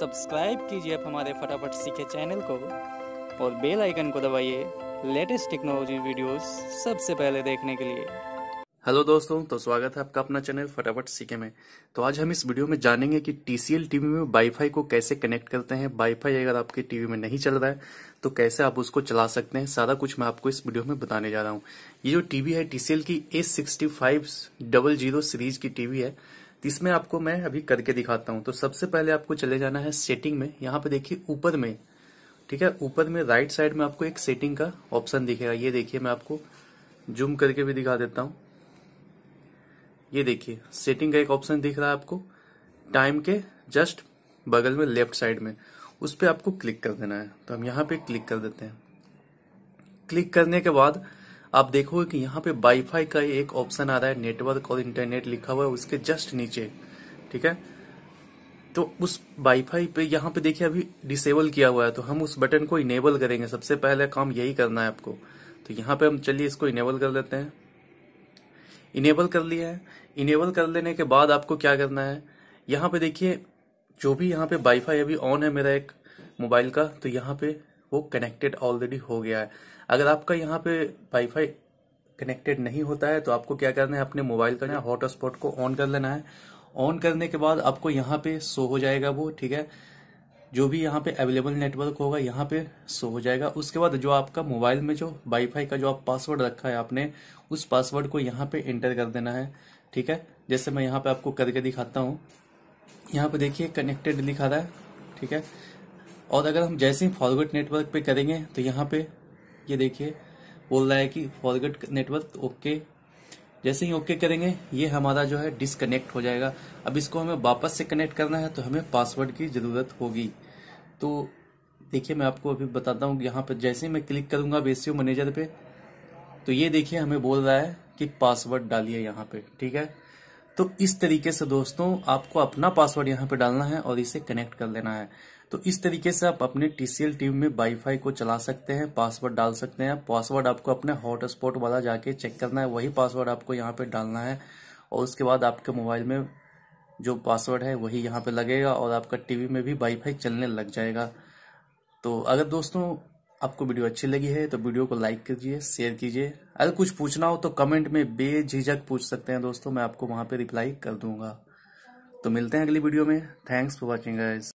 subscribe कीजिए आप हमारे फटाफट सीखे चैनल को और बेल आइकन को दबाइए लेटेस्ट टेक्नोलॉजी वीडियोस सबसे पहले देखने के लिए हेलो दोस्तों तो स्वागत है आपका अपना चैनल फटाफट सीखे में तो आज हम इस वीडियो में जानेंगे कि टीसीएल टीवी में वाईफाई को कैसे कनेक्ट करते हैं वाईफाई अगर आपके टीवी में नहीं चल रहा है तो कैसे आप उसको चला सकते हैं सारा कुछ मैं आपको इस वीडियो में बताने जा रहा हूँ ये जो टीवी है टीसीएल की A sixty five double zero series की टीवी है इसमें आपको मैं अभी करके दिखाता हूँ तो सबसे पहले आपको चले जाना है सेटिंग में यहाँ पे देखिए ऊपर में ठीक है ऊपर में राइट साइड में आपको एक सेटिंग का ऑप्शन दिखेगा ये देखिए मैं आपको जूम करके भी दिखा देता हूं ये देखिए सेटिंग का एक ऑप्शन दिख रहा है आपको टाइम के जस्ट बगल में लेफ्ट साइड में उस पर आपको क्लिक कर देना है तो हम यहाँ पे क्लिक कर देते हैं क्लिक करने के बाद आप देखोगे कि यहाँ पे वाईफाई का एक ऑप्शन आ रहा है नेटवर्क और इंटरनेट लिखा हुआ है उसके जस्ट नीचे ठीक है तो उस वाईफाई पे यहाँ पे देखिए अभी डिसेबल किया हुआ है तो हम उस बटन को इनेबल करेंगे सबसे पहले काम यही करना है आपको तो यहाँ पे हम चलिए इसको इनेबल कर लेते हैं इनेबल कर लिया है इनेबल कर लेने के बाद आपको क्या करना है यहाँ पे देखिए जो भी यहाँ पे वाईफाई अभी ऑन है मेरा एक मोबाइल का तो यहाँ पे वो कनेक्टेड ऑलरेडी हो गया है अगर आपका यहाँ पे वाईफाई कनेक्टेड नहीं होता है तो आपको क्या करना है अपने मोबाइल का हॉटस्पॉट को ऑन कर लेना है ऑन करने के बाद आपको यहाँ पे शो हो जाएगा वो ठीक है जो भी यहाँ पे अवेलेबल नेटवर्क होगा यहाँ पे शो हो जाएगा उसके बाद जो आपका मोबाइल में जो वाईफाई का जो आप पासवर्ड रखा है आपने उस पासवर्ड को यहाँ पे एंटर कर देना है ठीक है जैसे मैं यहाँ पे आपको करके दिखाता हूँ यहाँ पे देखिए कनेक्टेड दिखा रहा है ठीक है और अगर हम जैसे ही फॉरवर्ड नेटवर्क पे करेंगे तो यहाँ पे ये देखिए बोल रहा है कि फॉरवर्ड नेटवर्क ओके जैसे ही ओके करेंगे ये हमारा जो है डिसकनेक्ट हो जाएगा अब इसको हमें वापस से कनेक्ट करना है तो हमें पासवर्ड की ज़रूरत होगी तो देखिए मैं आपको अभी बताता हूँ यहाँ पर जैसे ही मैं क्लिक करूंगा बेसियो मैनेजर पे तो ये देखिए हमें बोल रहा है कि पासवर्ड डालिए यहाँ पे ठीक है तो इस तरीके से दोस्तों आपको अपना पासवर्ड यहाँ पे डालना है और इसे कनेक्ट कर लेना है तो इस तरीके से आप अपने टीसीएल टीम में वाईफाई को चला सकते हैं पासवर्ड डाल सकते हैं पासवर्ड आपको अपने हॉटस्पॉट वाला जाके चेक करना है वही पासवर्ड आपको यहाँ पे डालना है और उसके बाद आपके मोबाइल में जो पासवर्ड है वही यहाँ पे लगेगा और आपका टीवी में भी वाईफाई चलने लग जाएगा तो अगर दोस्तों आपको वीडियो अच्छी लगी है तो वीडियो को लाइक कीजिए शेयर कीजिए अगर कुछ पूछना हो तो कमेंट में बेझिझक पूछ सकते हैं दोस्तों मैं आपको वहां पे रिप्लाई कर दूंगा तो मिलते हैं अगली वीडियो में थैंक्स फॉर वॉचिंग